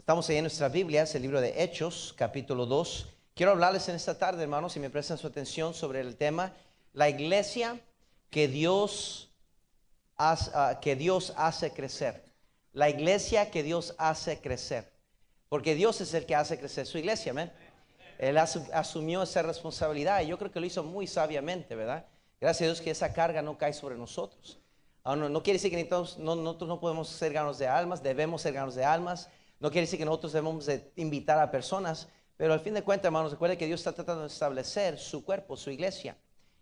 Estamos ahí en nuestras Biblias, el libro de Hechos, capítulo 2. Quiero hablarles en esta tarde, hermanos, si me prestan su atención sobre el tema, la iglesia que Dios, hace, ah, que Dios hace crecer. La iglesia que Dios hace crecer. Porque Dios es el que hace crecer su iglesia, amén. Él asumió esa responsabilidad y yo creo que lo hizo muy sabiamente, ¿verdad? Gracias a Dios que esa carga no cae sobre nosotros. Ah, no, no quiere decir que nosotros no podemos ser ganos de almas, debemos ser ganos de almas, no quiere decir que nosotros debemos de invitar a personas, pero al fin de cuentas, hermanos, recuerden que Dios está tratando de establecer su cuerpo, su iglesia.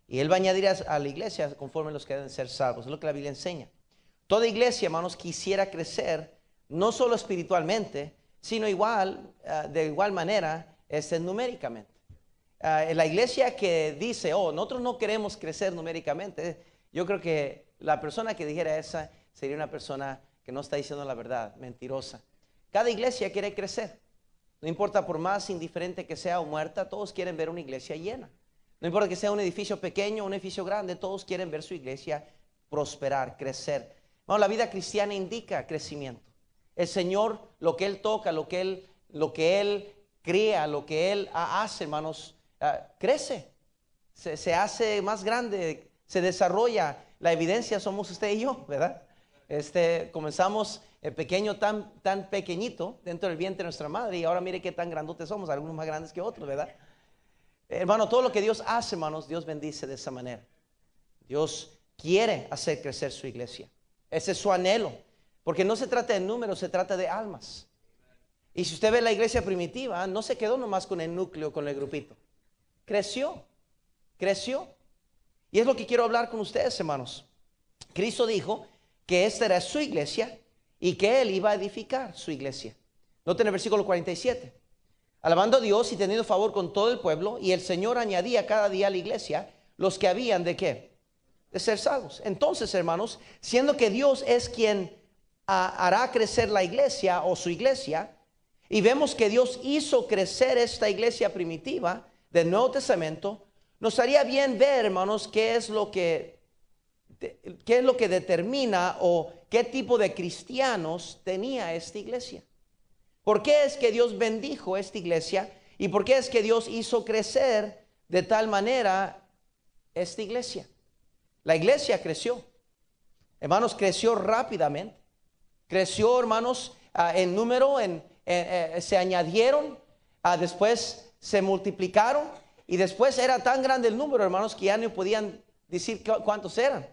Y Él va a añadir a la iglesia conforme los que deben ser salvos. Es lo que la Biblia enseña. Toda iglesia, hermanos, quisiera crecer, no solo espiritualmente, sino igual, eh, de igual manera, este, numéricamente. Eh, la iglesia que dice, oh, nosotros no queremos crecer numéricamente, yo creo que la persona que dijera esa sería una persona que no está diciendo la verdad, mentirosa. Cada iglesia quiere crecer. No importa por más indiferente que sea o muerta, todos quieren ver una iglesia llena. No importa que sea un edificio pequeño, o un edificio grande, todos quieren ver su iglesia prosperar, crecer. la vida cristiana indica crecimiento. El Señor, lo que Él toca, lo que Él, lo que Él crea, lo que Él hace, hermanos, ah, crece, se, hace más grande, se desarrolla. La evidencia somos usted y yo, ¿verdad? Este, comenzamos el pequeño tan, tan pequeñito dentro del vientre de nuestra madre y ahora mire qué tan grandotes somos, algunos más grandes que otros, ¿verdad? Hermano, todo lo que Dios hace, hermanos, Dios bendice de esa manera. Dios quiere hacer crecer su iglesia. Ese es su anhelo. Porque no se trata de números, se trata de almas. Y si usted ve la iglesia primitiva, ah, no se quedó nomás con el núcleo, con el grupito. Creció, creció. Y es lo que quiero hablar con ustedes, hermanos. Cristo dijo que esta era su iglesia y que él iba a edificar su iglesia. Noten el versículo 47. Alabando a Dios y teniendo favor con todo el pueblo, y el Señor añadía cada día a la iglesia los que habían de qué? De ser salvos. Entonces, hermanos, siendo que Dios es quien ah, hará crecer la iglesia o su iglesia, y vemos que Dios hizo crecer esta iglesia primitiva del Nuevo Testamento, nos haría bien ver, hermanos, qué es lo que, qué es lo que determina o qué tipo de cristianos tenía esta iglesia. ¿Por qué es que Dios bendijo esta iglesia? ¿Y por qué es que Dios hizo crecer de tal manera esta iglesia? La iglesia creció. Hermanos, creció rápidamente. Creció, hermanos, ah, en número, eh, se añadieron, ah, después se multiplicaron y después era tan grande el número, hermanos, que ya no podían decir cuántos eran.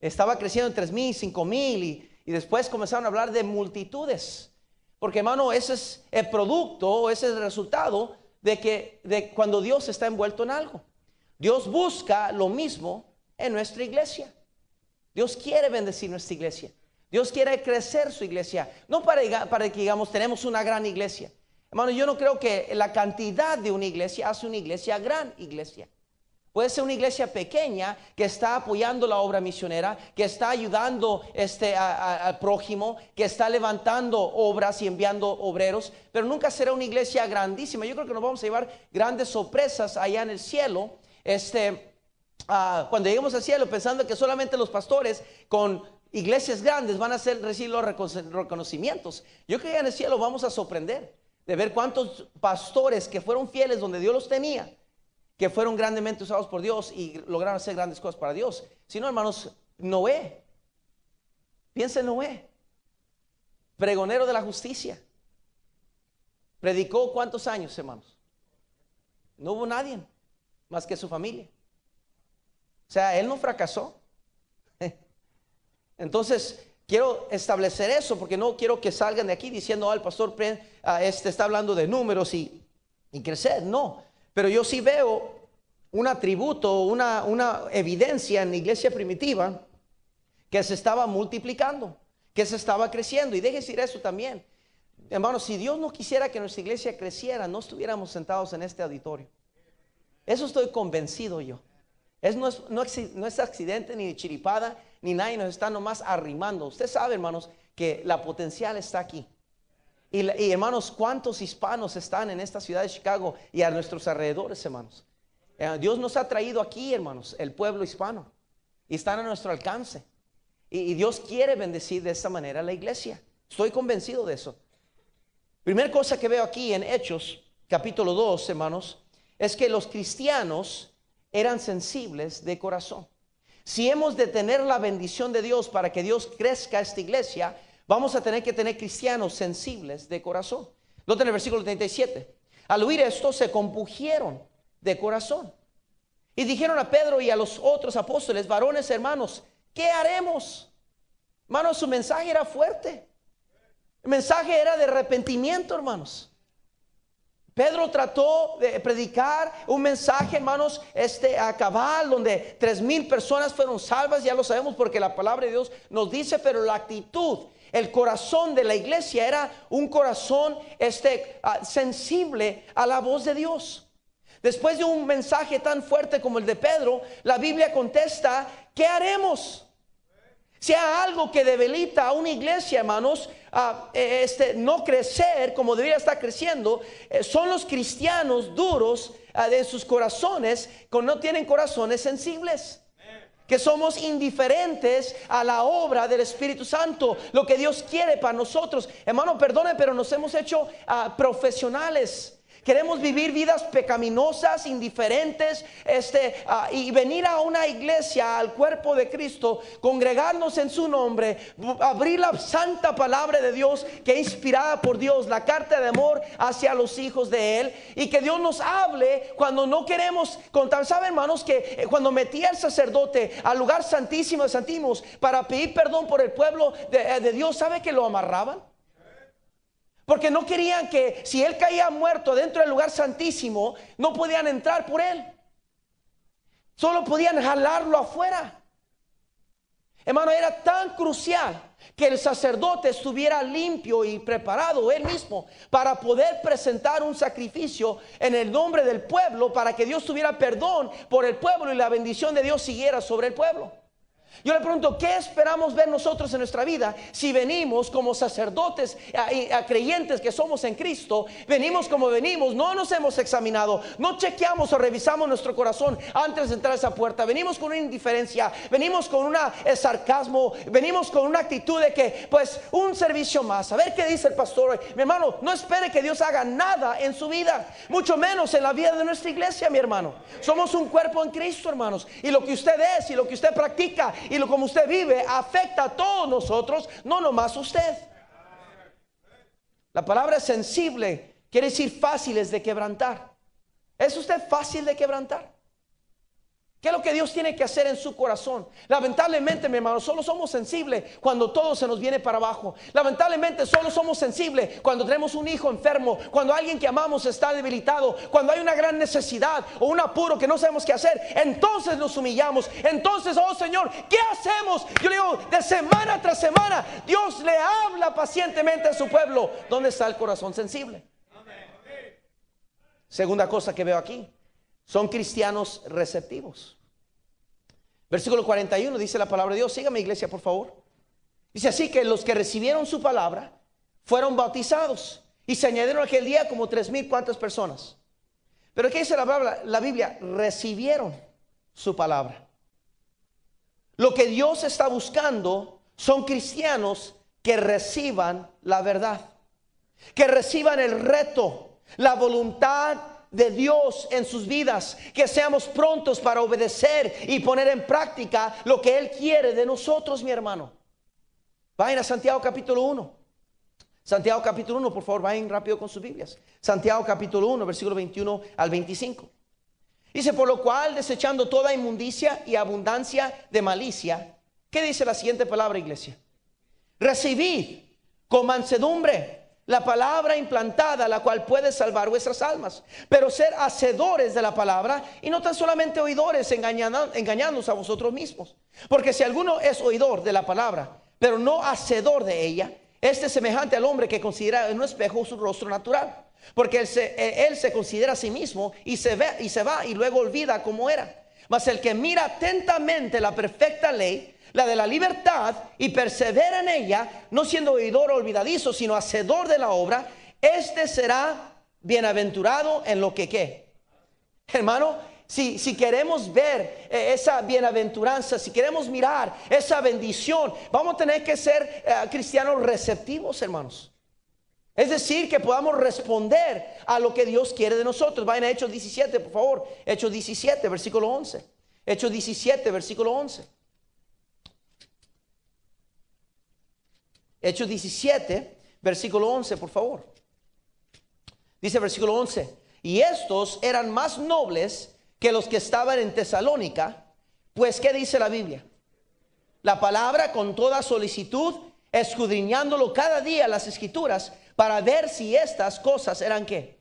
Estaba creciendo en 3.000, 5.000 y, y después comenzaron a hablar de multitudes. Porque hermano, ese es el producto, ese es el resultado de que de cuando Dios está envuelto en algo. Dios busca lo mismo en nuestra iglesia. Dios quiere bendecir nuestra iglesia. Dios quiere crecer su iglesia. No para, para que digamos, tenemos una gran iglesia. Hermano, yo no creo que la cantidad de una iglesia hace una iglesia gran iglesia. Puede ser una iglesia pequeña que está apoyando la obra misionera, que está ayudando este, al prójimo, que está levantando obras y enviando obreros, pero nunca será una iglesia grandísima. Yo creo que nos vamos a llevar grandes sorpresas allá en el cielo. Este, ah, cuando lleguemos al cielo, pensando que solamente los pastores con iglesias grandes van a ser recibir los reconocimientos. Yo creo que allá en el cielo vamos a sorprender de ver cuántos pastores que fueron fieles donde Dios los tenía que fueron grandemente usados por Dios y lograron hacer grandes cosas para Dios. Si no, hermanos, Noé. Piensa en Noé. Pregonero de la justicia. Predicó cuántos años, hermanos. No hubo nadie más que su familia. O sea, él no fracasó. Entonces, quiero establecer eso porque no quiero que salgan de aquí diciendo, al ah, pastor ah, este está hablando de números y crecer. No, pero yo sí veo un atributo, una, evidencia en la iglesia primitiva que se estaba multiplicando, que se estaba creciendo. Y déjense decir eso también. Hermanos, si Dios no quisiera que nuestra iglesia creciera, no estuviéramos sentados en este auditorio. Eso estoy convencido yo. no, es, no es accidente ni chiripada, ni nadie nos está nomás arrimando. Usted sabe, hermanos, que la potencial está aquí. Y, hermanos, ¿cuántos hispanos están en esta ciudad de Chicago y a nuestros alrededores, hermanos? Eh, Dios nos ha traído aquí, hermanos, el pueblo hispano. Y están a nuestro alcance. Y, Dios quiere bendecir de esta manera la iglesia. Estoy convencido de eso. Primera cosa que veo aquí en Hechos, capítulo 2, hermanos, es que los cristianos eran sensibles de corazón. Si hemos de tener la bendición de Dios para que Dios crezca esta iglesia, vamos a tener que tener cristianos sensibles de corazón. Noten el versículo 37. Al oír esto se compugieron de corazón. Y dijeron a Pedro y a los otros apóstoles, varones hermanos, ¿qué haremos? Hermanos, su mensaje era fuerte. El mensaje era de arrepentimiento, hermanos. Pedro trató de predicar un mensaje, hermanos, este a cabal, donde tres mil personas fueron salvas, ya lo sabemos porque la palabra de Dios nos dice, pero la actitud el corazón de la iglesia era un corazón este, ah, sensible a la voz de Dios. Después de un mensaje tan fuerte como el de Pedro, la Biblia contesta, ¿qué haremos? hay algo que debilita a una iglesia, hermanos, a, ah, eh, este, no crecer como debería estar creciendo, eh, son los cristianos duros ah, de sus corazones, que no tienen corazones sensibles que somos indiferentes a la obra del Espíritu Santo, lo que Dios quiere para nosotros. Hermano, perdone, pero nos hemos hecho ah, profesionales Queremos vivir vidas pecaminosas, indiferentes, este, ah, y venir a una iglesia, al cuerpo de Cristo, congregarnos en su nombre, abrir la santa palabra de Dios que es inspirada por Dios, la carta de amor hacia los hijos de Él, y que Dios nos hable cuando no queremos contar. ¿Sabe, hermanos, que eh, cuando metía el sacerdote al lugar santísimo de Santimos para pedir perdón por el pueblo de, eh, de Dios, ¿sabe que lo amarraban? Porque no querían que si él caía muerto dentro del lugar santísimo, no podían entrar por él. Solo podían jalarlo afuera. Hermano, era tan crucial que el sacerdote estuviera limpio y preparado él mismo para poder presentar un sacrificio en el nombre del pueblo para que Dios tuviera perdón por el pueblo y la bendición de Dios siguiera sobre el pueblo. Yo le pregunto, ¿qué esperamos ver nosotros en nuestra vida si venimos como sacerdotes, y creyentes que somos en Cristo? Venimos como venimos, no nos hemos examinado, no chequeamos o revisamos nuestro corazón antes de entrar a esa puerta. Venimos con una indiferencia, venimos con un eh, sarcasmo, venimos con una actitud de que, pues, un servicio más. A ver qué dice el pastor hoy. Mi hermano, no espere que Dios haga nada en su vida, mucho menos en la vida de nuestra iglesia, mi hermano. Somos un cuerpo en Cristo, hermanos. Y lo que usted es y lo que usted practica y lo como usted vive afecta a todos nosotros, no nomás usted. La palabra sensible quiere decir fáciles de quebrantar. ¿Es usted fácil de quebrantar? ¿Qué es lo que Dios tiene que hacer en su corazón? Lamentablemente, mi hermano, solo somos sensibles cuando todo se nos viene para abajo. Lamentablemente, solo somos sensibles cuando tenemos un hijo enfermo, cuando alguien que amamos está debilitado, cuando hay una gran necesidad o un apuro que no sabemos qué hacer. Entonces nos humillamos. Entonces, oh Señor, ¿qué hacemos? Yo le digo, de semana tras semana, Dios le habla pacientemente a su pueblo. ¿Dónde está el corazón sensible? Segunda cosa que veo aquí son cristianos receptivos. Versículo 41 dice la palabra de Dios. Sígame iglesia, por favor. Dice así que los que recibieron su palabra fueron bautizados y se añadieron aquel día como tres mil cuantas personas. Pero ¿qué dice la, la Biblia? Recibieron su palabra. Lo que Dios está buscando son cristianos que reciban la verdad, que reciban el reto, la voluntad de Dios en sus vidas, que seamos prontos para obedecer y poner en práctica lo que Él quiere de nosotros, mi hermano. Vayan a Santiago capítulo 1. Santiago capítulo 1, por favor, vayan rápido con sus Biblias. Santiago capítulo 1, versículo 21 al 25. Dice, por lo cual, desechando toda inmundicia y abundancia de malicia, ¿qué dice la siguiente palabra, iglesia? Recibid con mansedumbre la palabra implantada, la cual puede salvar vuestras almas, pero ser hacedores de la palabra y no tan solamente oidores engañándonos a vosotros mismos. Porque si alguno es oidor de la palabra, pero no hacedor de ella, este es semejante al hombre que considera en un espejo su rostro natural. Porque él se, eh, él se considera a sí mismo y se, ve, y se va y luego olvida cómo era. Mas el que mira atentamente la perfecta ley, la de la libertad, y persevera en ella, no siendo oidor olvidadizo, sino hacedor de la obra, este será bienaventurado en lo que qué. Hermano, si, si, queremos ver eh, esa bienaventuranza, si queremos mirar esa bendición, vamos a tener que ser eh, cristianos receptivos, hermanos. Es decir, que podamos responder a lo que Dios quiere de nosotros. Vayan a Hechos 17, por favor. Hechos 17, versículo 11. Hechos 17, versículo 11. Hechos 17, versículo 11, por favor. Dice versículo 11, y estos eran más nobles que los que estaban en Tesalónica, pues ¿qué dice la Biblia? La palabra con toda solicitud, escudriñándolo cada día las escrituras para ver si estas cosas eran qué.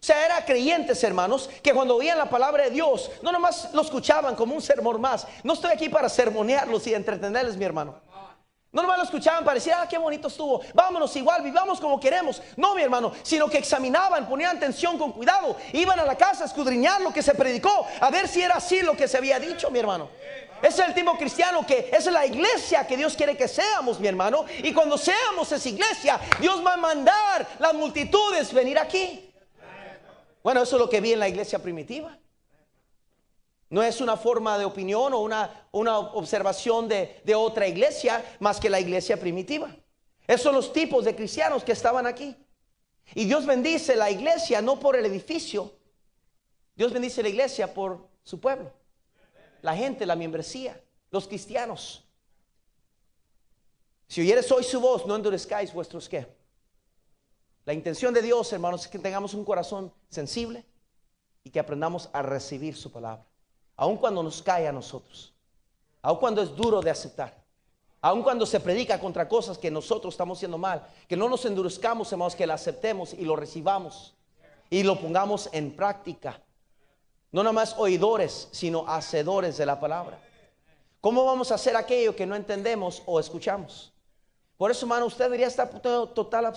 O sea, eran creyentes, hermanos, que cuando oían la palabra de Dios, no nomás lo escuchaban como un sermón más. No estoy aquí para sermonearlos y entretenerles, mi hermano. No nomás lo escuchaban para decir, ah, qué bonito estuvo, vámonos igual, vivamos como queremos. No, mi hermano, sino que examinaban, ponían atención con cuidado, iban a la casa a escudriñar lo que se predicó, a ver si era así lo que se había dicho, mi hermano. Ese es el tipo cristiano que es la iglesia que Dios quiere que seamos, mi hermano. Y cuando seamos esa iglesia, Dios va a mandar las multitudes venir aquí. Bueno, eso es lo que vi en la iglesia primitiva. No es una forma de opinión o una, una observación de, de otra iglesia más que la iglesia primitiva. Esos son los tipos de cristianos que estaban aquí. Y Dios bendice la iglesia no por el edificio. Dios bendice la iglesia por su pueblo. La gente, la membresía, los cristianos. Si oyeres hoy su voz, no endurezcáis vuestros qué. La intención de Dios, hermanos, es que tengamos un corazón sensible y que aprendamos a recibir su palabra aun cuando nos cae a nosotros, aun cuando es duro de aceptar, aun cuando se predica contra cosas que nosotros estamos haciendo mal, que no nos endurezcamos, hermanos, que la aceptemos y lo recibamos y lo pongamos en práctica. No nada más oidores, sino hacedores de la palabra. ¿Cómo vamos a hacer aquello que no entendemos o escuchamos? Por eso, hermano, usted debería estar poniendo total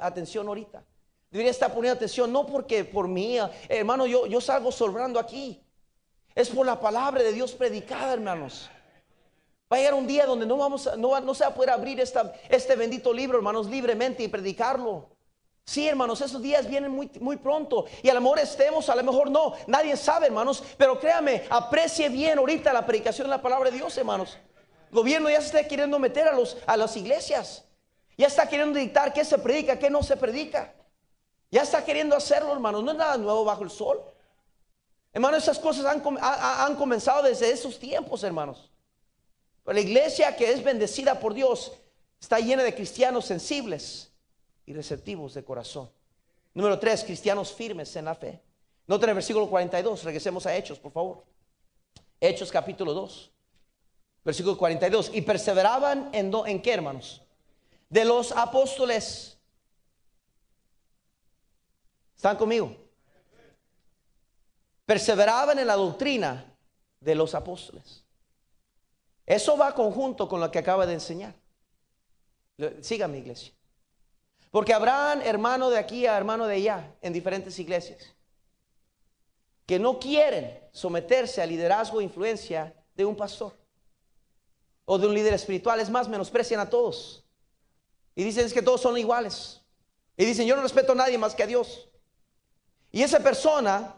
atención ahorita. Debería estar poniendo atención, no porque por mí, hermano, yo, yo salgo sobrando aquí. Es por la palabra de Dios predicada, hermanos. Va a llegar un día donde no, vamos no, se va a poder abrir este bendito libro, hermanos, libremente y predicarlo. Sí, hermanos, esos días vienen muy, muy pronto. Y a lo mejor estemos, a lo mejor no. Nadie sabe, hermanos. Pero créame, aprecie bien ahorita la predicación de la palabra de Dios, hermanos. El gobierno ya se está queriendo meter a, los, a las iglesias. Ya está queriendo dictar qué se predica, qué no se predica. Ya está queriendo hacerlo, hermanos. No es nada nuevo bajo el sol hermanos esas cosas han, comenzado desde esos tiempos, hermanos. la iglesia que es bendecida por Dios está llena de cristianos sensibles y receptivos de corazón. Número tres, cristianos firmes en la fe. Noten el versículo 42, regresemos a Hechos, por favor. Hechos capítulo 2, versículo 42. Y perseveraban en, do, en qué, hermanos? De los apóstoles. ¿Están conmigo? perseveraban en la doctrina de los apóstoles. Eso va conjunto con lo que acaba de enseñar. Síganme, iglesia. Porque habrán hermano de aquí a hermano de allá en diferentes iglesias que no quieren someterse al liderazgo e influencia de un pastor o de un líder espiritual. Es más, menosprecian a todos. Y dicen es que todos son iguales. Y dicen yo no respeto a nadie más que a Dios. Y esa persona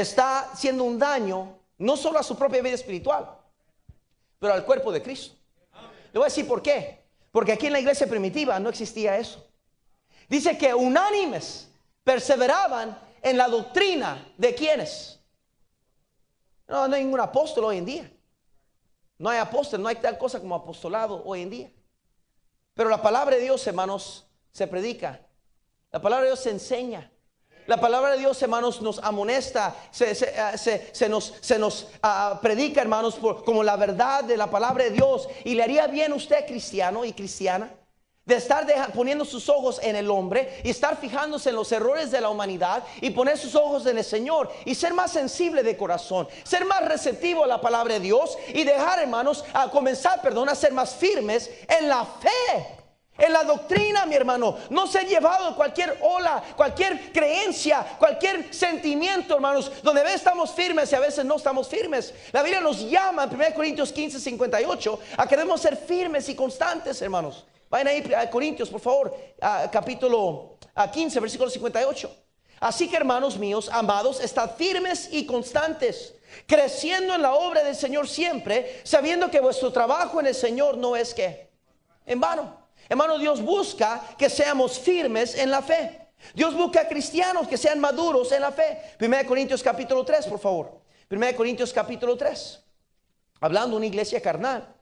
está haciendo un daño no solo a su propia vida espiritual, pero al cuerpo de Cristo. Le voy a decir por qué. Porque aquí en la iglesia primitiva no existía eso. Dice que unánimes perseveraban en la doctrina de quienes. No, no hay ningún apóstol hoy en día. No hay apóstol, no hay tal cosa como apostolado hoy en día. Pero la palabra de Dios, hermanos, se predica. La palabra de Dios se enseña. La palabra de Dios, hermanos, nos amonesta, se, se, ah, nos, ah, ah, predica, hermanos, por, como la verdad de la palabra de Dios. Y le haría bien usted, cristiano y cristiana, de estar poniendo sus ojos en el hombre y estar fijándose en los errores de la humanidad y poner sus ojos en el Señor y ser más sensible de corazón, ser más receptivo a la palabra de Dios y dejar, hermanos, a comenzar, perdón, a ser más firmes en la fe en la doctrina, mi hermano, no se ha llevado cualquier ola, cualquier creencia, cualquier sentimiento, hermanos, donde a veces estamos firmes y a veces no estamos firmes. La Biblia nos llama en 1 Corintios 15, 58 a que debemos ser firmes y constantes, hermanos. Vayan ahí a Corintios, por favor, a capítulo 15, versículo 58. Así que, hermanos míos, amados, estad firmes y constantes, creciendo en la obra del Señor siempre, sabiendo que vuestro trabajo en el Señor no es que en vano. Hermano, Dios busca que seamos firmes en la fe. Dios busca cristianos que sean maduros en la fe. 1 Corintios capítulo 3, por favor. 1 Corintios capítulo 3. Hablando de una iglesia carnal.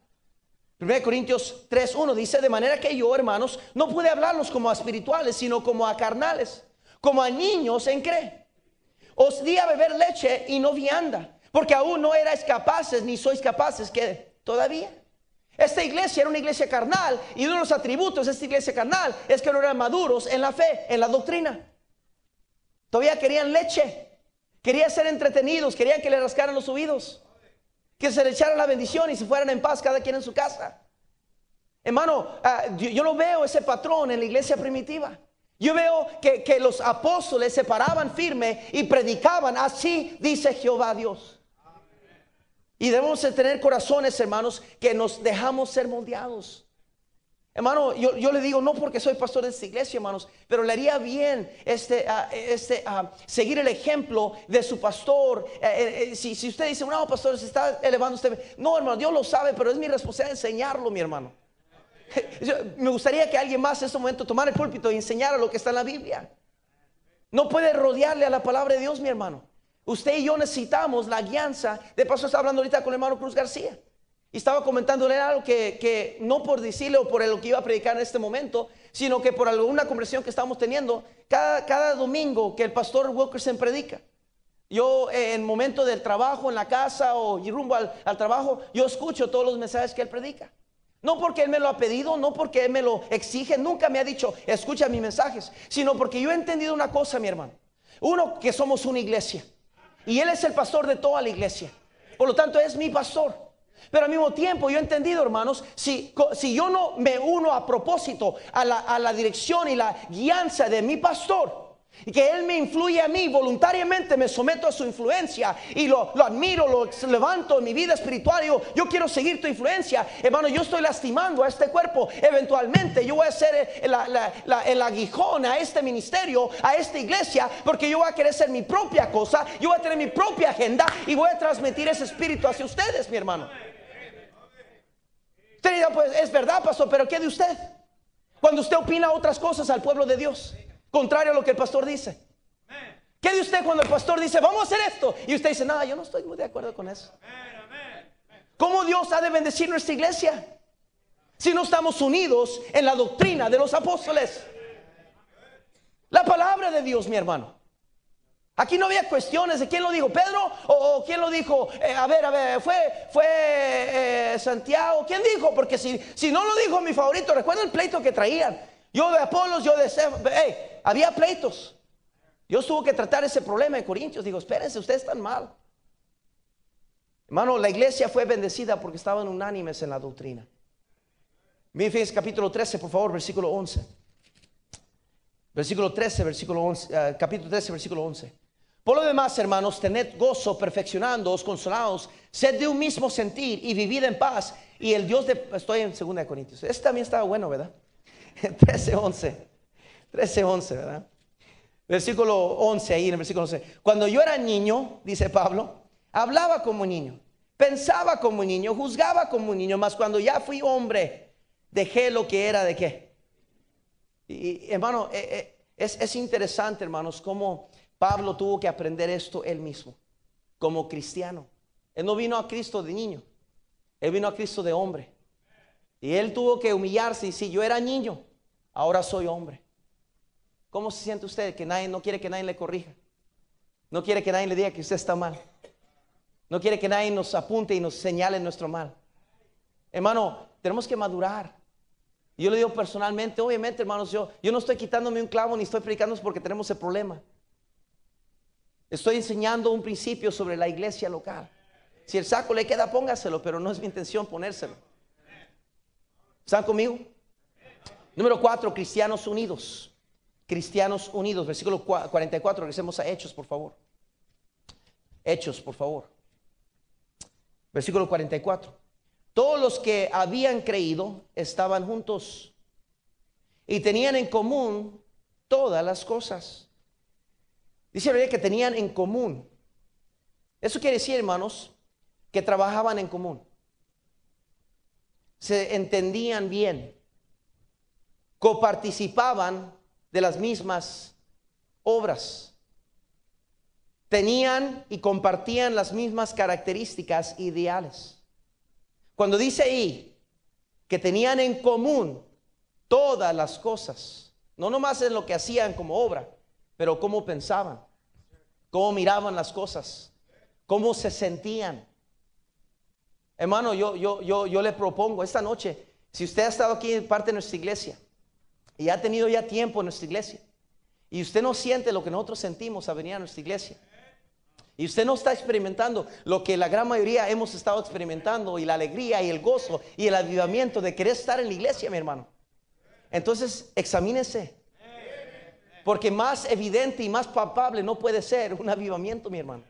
1 Corintios 3 1 dice, de manera que yo, hermanos, no pude hablarlos como a espirituales, sino como a carnales, como a niños en cree. Os di a beber leche y no vianda, porque aún no erais capaces, ni sois capaces que todavía. Esta iglesia era una iglesia carnal y uno de los atributos de esta iglesia carnal es que no eran maduros en la fe, en la doctrina. Todavía querían leche, querían ser entretenidos, querían que le rascaran los oídos, que se le echaran la bendición y se fueran en paz cada quien en su casa. Hermano, ah, yo no veo ese patrón en la iglesia primitiva. Yo veo que, que los apóstoles se paraban firme y predicaban, así dice Jehová Dios. Y debemos tener corazones, hermanos, que nos dejamos ser moldeados. Hermano, yo, le digo, no porque soy pastor de esta iglesia, hermanos, pero le haría bien este, ah, este, ah, seguir el ejemplo de su pastor. Eh, eh, eh, si, usted dice, no, pastor, se está elevando usted. No, hermano, Dios lo sabe, pero es mi responsabilidad enseñarlo, mi hermano. me gustaría que alguien más en este momento tomara el púlpito y enseñara lo que está en la Biblia. No puede rodearle a la palabra de Dios, mi hermano. Usted y yo necesitamos la guianza. De paso, estaba hablando ahorita con el hermano Cruz García. Y estaba comentándole algo que, que, no por decirle o por lo que iba a predicar en este momento, sino que por alguna conversación que estábamos teniendo, cada, cada domingo que el pastor Wilkerson predica, yo eh, en momento del trabajo, en la casa o y rumbo al, al, trabajo, yo escucho todos los mensajes que él predica. No porque él me lo ha pedido, no porque él me lo exige, nunca me ha dicho, escucha mis mensajes, sino porque yo he entendido una cosa, mi hermano. Uno, que somos una iglesia. Y Él es el pastor de toda la iglesia. Por lo tanto, es mi pastor. Pero al mismo tiempo yo he entendido, hermanos, si, yo no me uno a propósito a la, a la dirección y la guianza de mi pastor, y que Él me influye a mí, voluntariamente me someto a su influencia y lo, admiro, lo levanto en mi vida espiritual. yo quiero seguir tu influencia. Hermano, yo estoy lastimando a este cuerpo. Eventualmente yo voy a ser eh, el, aguijón a este ministerio, a esta iglesia, porque yo voy a querer ser mi propia cosa, yo voy a tener mi propia agenda y voy a transmitir ese espíritu hacia ustedes, mi hermano. Usted pues es verdad, pastor, pero ¿qué de usted? Cuando usted opina otras cosas al pueblo de Dios. Contrario a lo que el pastor dice. ¿Qué de usted cuando el pastor dice, vamos a hacer esto? Y usted dice, nada, yo no estoy muy de acuerdo con eso. ¿Cómo Dios ha de bendecir nuestra iglesia? Si no estamos unidos en la doctrina de los apóstoles. La palabra de Dios, mi hermano. Aquí no había cuestiones de quién lo dijo, Pedro o, quién lo dijo, eh, a ver, a ver, fue, fue eh, Santiago, ¿quién dijo? Porque si, si no lo dijo mi favorito, recuerda el pleito que traían. Yo de Apolos, yo de Cef, había pleitos. Dios tuvo que tratar ese problema en Corintios. Digo, espérense, ustedes están mal. Hermano, la iglesia fue bendecida porque estaban unánimes en la doctrina. Miren, capítulo 13, por favor, versículo 11. Versículo 13, versículo 11, eh, capítulo 13, versículo 11. Por lo demás, hermanos, tened gozo, perfeccionando, consolados, sed de un mismo sentir y vivid en paz. Y el Dios de... Estoy en 2 Corintios. Este también estaba bueno, ¿verdad? 13, 11. 13, 11, ¿verdad? Versículo 11, ahí en el versículo 11. Cuando yo era niño, dice Pablo, hablaba como niño, pensaba como niño, juzgaba como niño, mas cuando ya fui hombre, dejé lo que era de qué. Y, hermano, eh, eh, es, interesante, hermanos, cómo Pablo tuvo que aprender esto él mismo, como cristiano. Él no vino a Cristo de niño, él vino a Cristo de hombre. Y él tuvo que humillarse y si yo era niño, ahora soy hombre. ¿Cómo se siente usted? Que nadie no quiere que nadie le corrija. No quiere que nadie le diga que usted está mal. No quiere que nadie nos apunte y nos señale nuestro mal. Hermano, tenemos que madurar. Yo le digo personalmente, obviamente, hermanos, yo, yo no estoy quitándome un clavo ni estoy predicando porque tenemos el problema. Estoy enseñando un principio sobre la iglesia local. Si el saco le queda, póngaselo, pero no es mi intención ponérselo. ¿Están conmigo? Número cuatro, cristianos unidos. Cristianos Unidos, versículo 44, regresemos a Hechos, por favor. Hechos, por favor. Versículo 44. Todos los que habían creído estaban juntos y tenían en común todas las cosas. Dice la que tenían en común. Eso quiere decir, hermanos, que trabajaban en común. Se entendían bien. Coparticipaban de las mismas obras. Tenían y compartían las mismas características ideales. Cuando dice ahí que tenían en común todas las cosas, no nomás en lo que hacían como obra, pero cómo pensaban, cómo miraban las cosas, cómo se sentían. Hermano, yo, yo, yo, yo le propongo esta noche, si usted ha estado aquí en parte de nuestra iglesia y ha tenido ya tiempo en nuestra iglesia. Y usted no siente lo que nosotros sentimos a venir a nuestra iglesia. Y usted no está experimentando lo que la gran mayoría hemos estado experimentando y la alegría y el gozo y el avivamiento de querer estar en la iglesia, mi hermano. Entonces, examínese. Porque más evidente y más palpable no puede ser un avivamiento, mi hermano.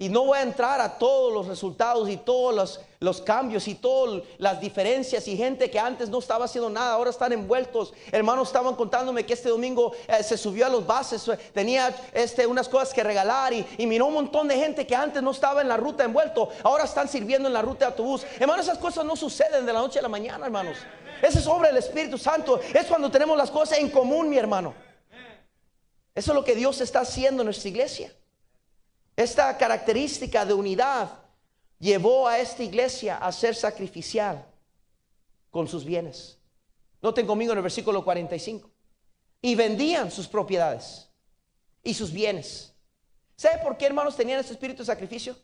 Y no voy a entrar a todos los resultados y todos los, cambios y todas las diferencias y gente que antes no estaba haciendo nada, ahora están envueltos. Hermanos estaban contándome que este domingo eh, se subió a los bases, eh, tenía este, unas cosas que regalar y, miró un montón de gente que antes no estaba en la ruta envuelto, ahora están sirviendo en la ruta de autobús. Hermanos, esas cosas no suceden de la noche a la mañana, hermanos. ese es obra del Espíritu Santo, es cuando tenemos las cosas en común, mi hermano. Eso es lo que Dios está haciendo en nuestra iglesia. Esta característica de unidad llevó a esta iglesia a ser sacrificial con sus bienes. Noten conmigo en el versículo 45. Y vendían sus propiedades y sus bienes. ¿Sabe por qué, hermanos, tenían ese espíritu de sacrificio?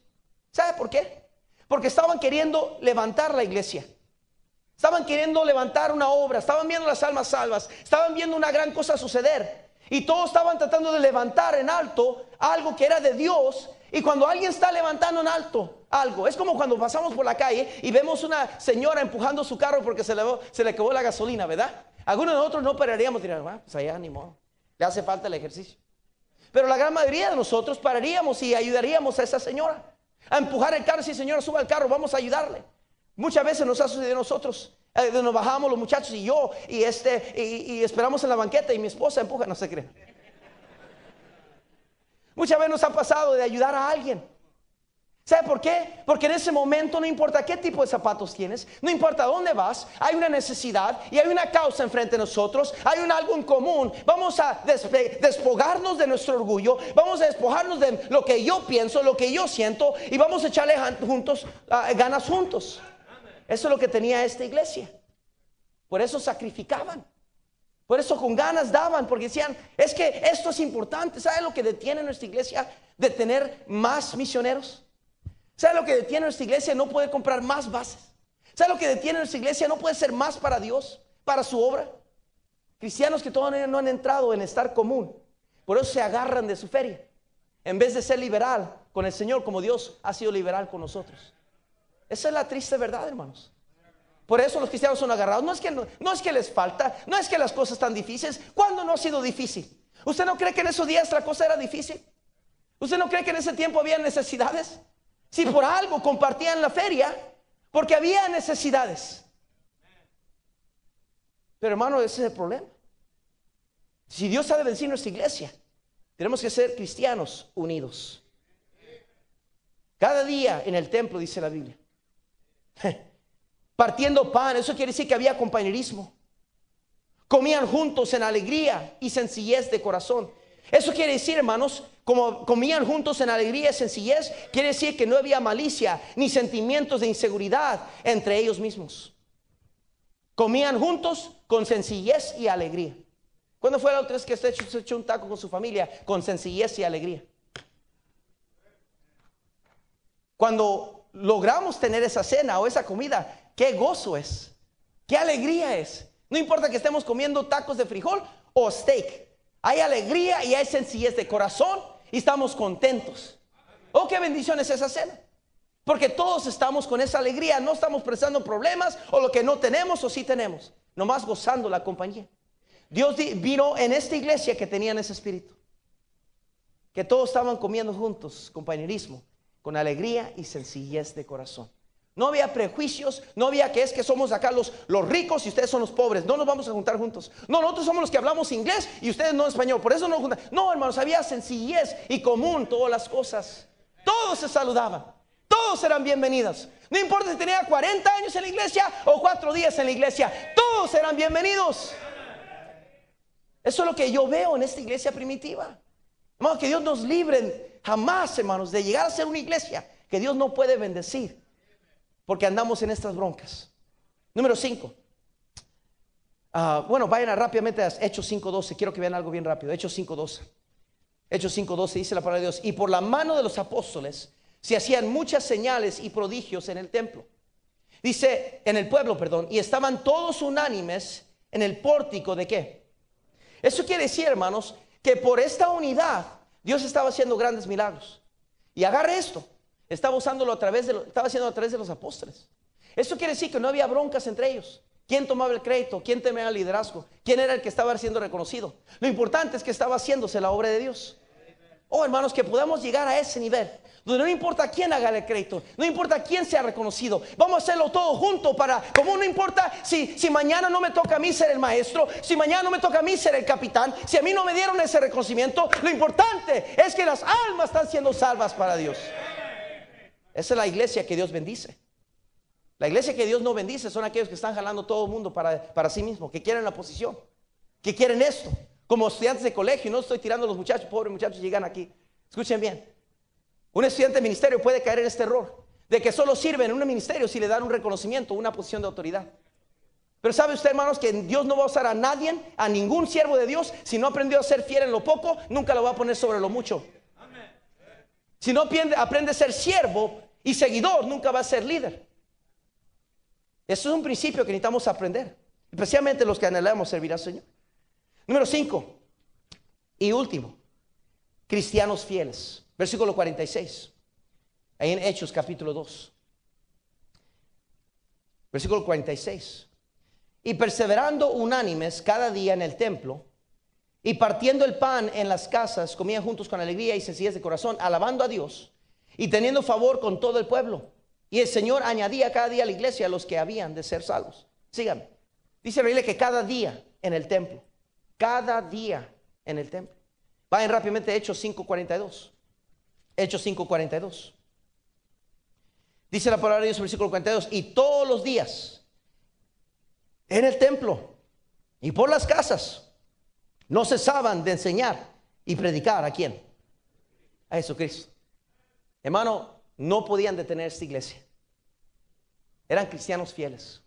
¿Sabe por qué? Porque estaban queriendo levantar la iglesia. Estaban queriendo levantar una obra. Estaban viendo las almas salvas. Estaban viendo una gran cosa suceder. Y todos estaban tratando de levantar en alto algo que era de Dios. Y cuando alguien está levantando en alto algo, es como cuando pasamos por la calle y vemos una señora empujando su carro porque se le, se le acabó la gasolina, ¿verdad? Algunos de nosotros no pararíamos y diríamos, ah, pues allá ni le hace falta el ejercicio. Pero la gran mayoría de nosotros pararíamos y ayudaríamos a esa señora a empujar el carro si señora, suba al carro, vamos a ayudarle. Muchas veces nos ha sucedido a nosotros. Eh, nos bajamos los muchachos y yo, y este, y, esperamos en la banqueta y mi esposa empuja, no se cree. Muchas veces nos ha pasado de ayudar a alguien. ¿Sabe por qué? Porque en ese momento no importa qué tipo de zapatos tienes, no importa dónde vas, hay una necesidad y hay una causa enfrente de nosotros, hay un algo en común. Vamos a despojarnos de nuestro orgullo, vamos a despojarnos de lo que yo pienso, lo que yo siento y vamos a echarle juntos, ah, ganas juntos. Eso es lo que tenía esta iglesia. Por eso sacrificaban. Por eso con ganas daban, porque decían, es que esto es importante. ¿Sabe lo que detiene nuestra iglesia de tener más misioneros? ¿Sabe lo que detiene nuestra iglesia no puede comprar más bases? ¿Sabe lo que detiene nuestra iglesia no puede ser más para Dios, para su obra? Cristianos que todavía no han entrado en estar común, por eso se agarran de su feria, en vez de ser liberal con el Señor como Dios ha sido liberal con nosotros. Esa es la triste verdad, hermanos. Por eso los cristianos son agarrados. No es que, no, es que les falta, no es que las cosas están difíciles. ¿Cuándo no ha sido difícil? ¿Usted no cree que en esos días la cosa era difícil? ¿Usted no cree que en ese tiempo había necesidades? Si por algo compartían la feria, porque había necesidades. Pero hermano, ese es el problema. Si Dios ha de vencer nuestra iglesia, tenemos que ser cristianos unidos. Cada día en el templo, dice la Biblia partiendo pan, eso quiere decir que había compañerismo. Comían juntos en alegría y sencillez de corazón. Eso quiere decir, hermanos, como comían juntos en alegría y sencillez, quiere decir que no había malicia ni sentimientos de inseguridad entre ellos mismos. Comían juntos con sencillez y alegría. ¿Cuándo fue la otra vez que se echó un taco con su familia? Con sencillez y alegría. Cuando logramos tener esa cena o esa comida, qué gozo es, qué alegría es. No importa que estemos comiendo tacos de frijol o steak, hay alegría y hay sencillez de corazón y estamos contentos. Oh, qué bendición es esa cena. Porque todos estamos con esa alegría, no estamos prestando problemas o lo que no tenemos o sí tenemos, nomás gozando la compañía. Dios vino en esta iglesia que tenían ese espíritu, que todos estaban comiendo juntos, compañerismo, con alegría y sencillez de corazón. No había prejuicios, no había que es que somos acá los, los ricos y ustedes son los pobres. No nos vamos a juntar juntos. No, nosotros somos los que hablamos inglés y ustedes no español. Por eso no juntan. No, hermanos, había sencillez y común todas las cosas. Todos se saludaban. Todos eran bienvenidos. No importa si tenía 40 años en la iglesia o 4 días en la iglesia. Todos eran bienvenidos. Eso es lo que yo veo en esta iglesia primitiva. Hermano, que Dios nos libre jamás, hermanos, de llegar a ser una iglesia que Dios no puede bendecir, porque andamos en estas broncas. Número 5. Ah, bueno, vayan rápidamente a Hechos 5.12. Quiero que vean algo bien rápido. Hechos 5.12. Hechos 5.12 dice la palabra de Dios. Y por la mano de los apóstoles se hacían muchas señales y prodigios en el templo. Dice, en el pueblo, perdón. Y estaban todos unánimes en el pórtico de qué? Eso quiere decir, hermanos, que por esta unidad Dios estaba haciendo grandes milagros. Y agarre esto. Estaba usándolo a través de estaba haciendo a través de los apóstoles. Esto quiere decir que no había broncas entre ellos. ¿Quién tomaba el crédito? ¿Quién temía el liderazgo? ¿Quién era el que estaba siendo reconocido? Lo importante es que estaba haciéndose la obra de Dios. Oh, hermanos, que podamos llegar a ese nivel. Donde no importa quién haga el crédito, no importa quién sea reconocido, vamos a hacerlo todo junto para, como no importa si, si mañana no me toca a mí ser el maestro, si mañana no me toca a mí ser el capitán, si a mí no me dieron ese reconocimiento, lo importante es que las almas están siendo salvas para Dios. Esa es la iglesia que Dios bendice. La iglesia que Dios no bendice son aquellos que están jalando todo el mundo para, para sí mismo, que quieren la posición, que quieren esto, como estudiantes de colegio, no estoy tirando a los muchachos, pobres muchachos llegan aquí. Escuchen bien, un estudiante de ministerio puede caer en este error de que solo sirve en un ministerio si le dan un reconocimiento, una posición de autoridad. Pero sabe usted, hermanos, que Dios no va a usar a nadie, a ningún siervo de Dios, si no aprendió a ser fiel en lo poco, nunca lo va a poner sobre lo mucho. Si no aprende, aprende a ser siervo y seguidor, nunca va a ser líder. Eso es un principio que necesitamos aprender, especialmente los que anhelamos servir al Señor. Número 5 y último, cristianos fieles. Versículo 46, ahí en Hechos capítulo 2. Versículo 46. Y perseverando unánimes cada día en el templo y partiendo el pan en las casas, comían juntos con alegría y sencillez de corazón, alabando a Dios y teniendo favor con todo el pueblo. Y el Señor añadía cada día a la iglesia a los que habían de ser salvos. Síganme. Dice la Biblia que cada día en el templo cada día en el templo. Vayan rápidamente a Hechos 5.42. Hechos 5.42. Dice la palabra de Dios, versículo 42, y todos los días en el templo y por las casas no cesaban de enseñar y predicar a quién? A Jesucristo. Hermano, no podían detener esta iglesia. Eran cristianos fieles.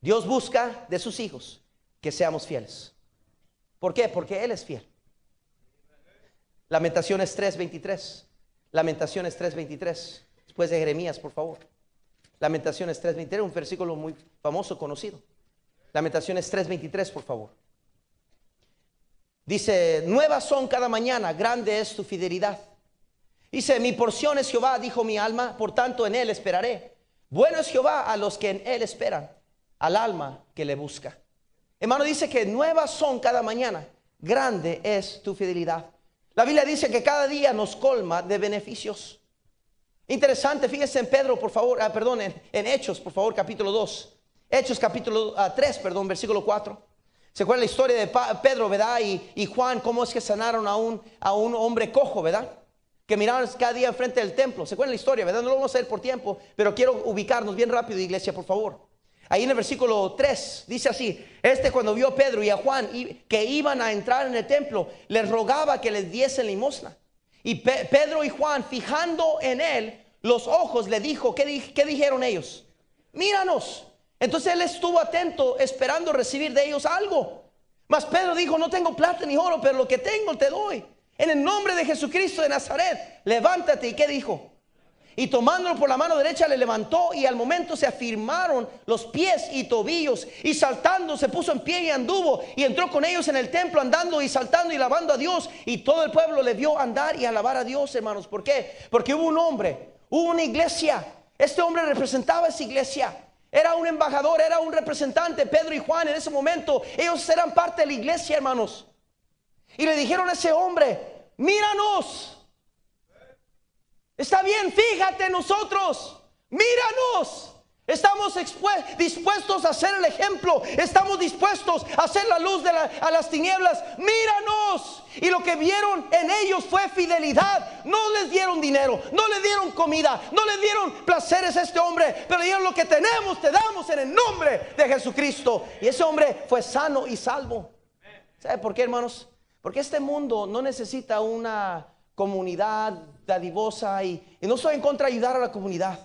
Dios busca de sus hijos que seamos fieles. ¿Por qué? Porque Él es fiel. Lamentaciones 3:23. Lamentaciones 3:23. Después de Jeremías, por favor. Lamentaciones 3:23, un versículo muy famoso, conocido. Lamentaciones 3:23, por favor. Dice, nuevas son cada mañana, grande es tu fidelidad. Dice, mi porción es Jehová, dijo mi alma, por tanto en él esperaré. Bueno es Jehová a los que en él esperan, al alma que le busca. Hermano dice que nuevas son cada mañana. Grande es tu fidelidad. La Biblia dice que cada día nos colma de beneficios. Interesante, fíjense en Pedro, por favor, ah, perdón, en, Hechos, por favor, capítulo 2. Hechos capítulo 3, ah, perdón, versículo 4. ¿Se acuerda la historia de Pedro, verdad? Y, Juan, cómo es que sanaron a un, a un hombre cojo, ¿verdad? Que miraban cada día enfrente del templo. ¿Se acuerda la historia, verdad? No lo vamos a hacer por tiempo, pero quiero ubicarnos bien rápido, iglesia, por favor. Ahí en el versículo 3 dice así, este cuando vio a Pedro y a Juan que iban a entrar en el templo, les rogaba que les diesen limosna. Y Pedro y Juan, fijando en él los ojos, le dijo, ¿qué, ¿qué dijeron ellos? Míranos. Entonces él estuvo atento esperando recibir de ellos algo. Mas Pedro dijo, no tengo plata ni oro, pero lo que tengo te doy. En el nombre de Jesucristo de Nazaret, levántate. ¿Y qué dijo? Y tomándolo por la mano derecha le levantó y al momento se afirmaron los pies y tobillos y saltando se puso en pie y anduvo y entró con ellos en el templo andando y saltando y alabando a Dios y todo el pueblo le vio andar y alabar a Dios hermanos. ¿Por qué? Porque hubo un hombre, hubo una iglesia. Este hombre representaba esa iglesia. Era un embajador, era un representante, Pedro y Juan en ese momento. Ellos eran parte de la iglesia hermanos. Y le dijeron a ese hombre, míranos. Está bien, fíjate nosotros, míranos. Estamos dispuestos a ser el ejemplo, estamos dispuestos a ser la luz de a las tinieblas. Míranos. Y lo que vieron en ellos fue fidelidad. No les dieron dinero, no le dieron comida, no le dieron placeres a este hombre, pero dieron lo que tenemos, te damos en el nombre de Jesucristo. Y ese hombre fue sano y salvo. ¿Sabe por qué, hermanos? Porque este mundo no necesita una comunidad dadivosa y, no estoy en contra de ayudar a la comunidad.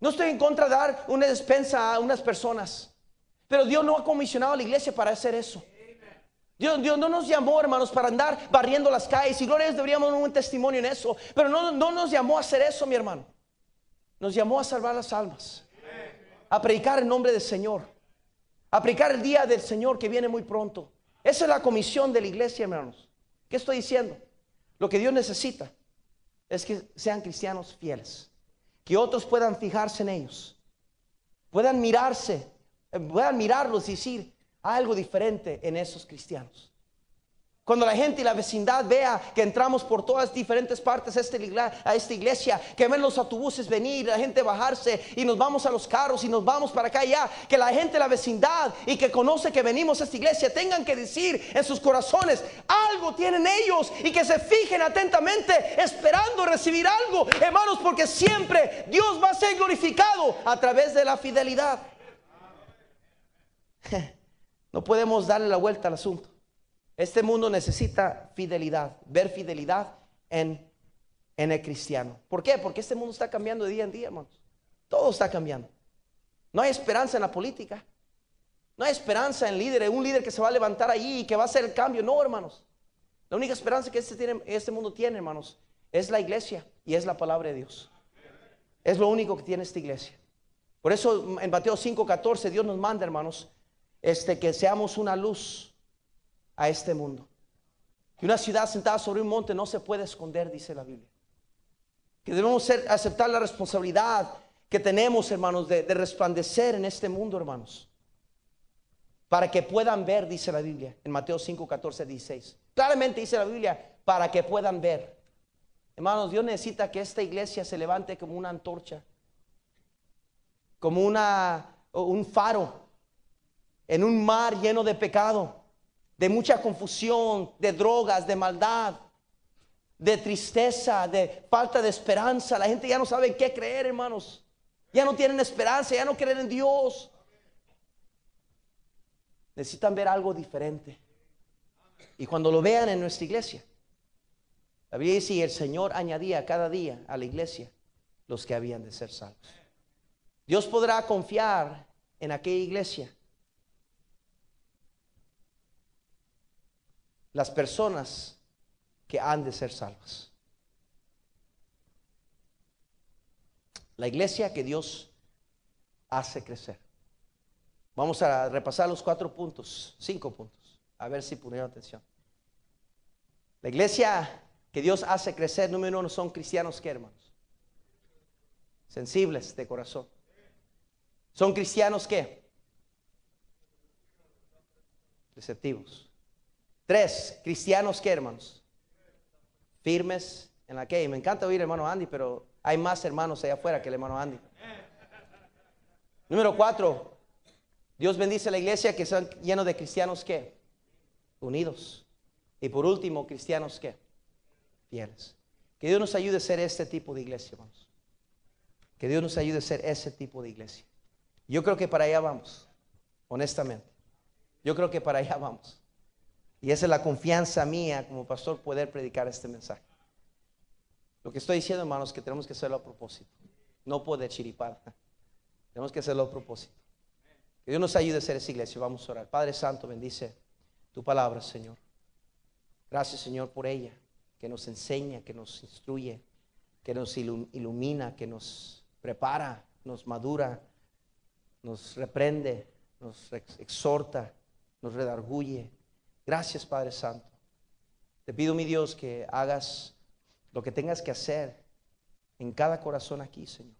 No estoy en contra de dar una despensa a unas personas. Pero Dios no ha comisionado a la iglesia para hacer eso. Dios, Dios, no nos llamó, hermanos, para andar barriendo las calles. Y gloria deberíamos dar un testimonio en eso. Pero no, no nos llamó a hacer eso, mi hermano. Nos llamó a salvar las almas. A predicar el nombre del Señor. A predicar el día del Señor que viene muy pronto. Esa es la comisión de la iglesia, hermanos. ¿Qué estoy diciendo? Lo que Dios necesita es que sean cristianos fieles, que otros puedan fijarse en ellos, puedan mirarse, eh, puedan mirarlos y decir algo diferente en esos cristianos. Cuando la gente y la vecindad vea que entramos por todas diferentes partes a esta iglesia, que ven los autobuses venir, la gente bajarse y nos vamos a los carros y nos vamos para acá y allá, que la gente, la vecindad y que conoce que venimos a esta iglesia tengan que decir en sus corazones, algo tienen ellos y que se fijen atentamente esperando recibir algo, hermanos, porque siempre Dios va a ser glorificado a través de la fidelidad. No podemos darle la vuelta al asunto. Este mundo necesita fidelidad, ver fidelidad en, el cristiano. ¿Por qué? Porque este mundo está cambiando de día en día, hermanos. Todo está cambiando. No hay esperanza en la política. No hay esperanza en líderes, un líder que se va a levantar allí y que va a hacer el cambio. No, hermanos. La única esperanza que este, este, mundo tiene, hermanos, es la iglesia y es la palabra de Dios. Es lo único que tiene esta iglesia. Por eso en Mateo 5:14 Dios nos manda, hermanos, este que seamos una luz a este mundo. Y una ciudad sentada sobre un monte no se puede esconder, dice la Biblia. Que debemos ser, aceptar la responsabilidad que tenemos, hermanos, de, de resplandecer en este mundo, hermanos. Para que puedan ver, dice la Biblia, en Mateo 5, 14, 16. Claramente dice la Biblia, para que puedan ver. Hermanos, Dios necesita que esta iglesia se levante como una antorcha, como una, un faro en un mar lleno de pecado de mucha confusión, de drogas, de maldad, de tristeza, de falta de esperanza. La gente ya no sabe qué creer, hermanos. Ya no tienen esperanza, ya no creen en Dios. Necesitan ver algo diferente. Y cuando lo vean en nuestra iglesia, la Biblia dice, el Señor añadía cada día a la iglesia los que habían de ser salvos. Dios podrá confiar en aquella iglesia las personas que han de ser salvas. La iglesia que Dios hace crecer. Vamos a repasar los cuatro puntos, cinco puntos, a ver si ponen atención. La iglesia que Dios hace crecer, número uno, son cristianos que hermanos, sensibles de corazón. Son cristianos que receptivos. Tres, cristianos que hermanos, firmes en la que. me encanta oír hermano Andy, pero hay más hermanos allá afuera que el hermano Andy. Número cuatro, Dios bendice a la iglesia que son lleno de cristianos que unidos. Y por último, cristianos que fieles. Que Dios nos ayude a ser este tipo de iglesia, hermanos. Que Dios nos ayude a ser ese tipo de iglesia. Yo creo que para allá vamos, honestamente. Yo creo que para allá vamos. Y esa es la confianza mía como pastor poder predicar este mensaje. Lo que estoy diciendo, hermanos, es que tenemos que hacerlo a propósito, no puede chiripar. Tenemos que hacerlo a propósito. Que Dios nos ayude a ser esa iglesia. Vamos a orar. Padre Santo, bendice tu palabra, Señor. Gracias, Señor, por ella, que nos enseña, que nos instruye, que nos ilumina, que nos prepara, nos madura, nos reprende, nos exhorta, nos redarguye, Gracias, Padre Santo. Te pido, mi Dios, que hagas lo que tengas que hacer en cada corazón aquí, Señor.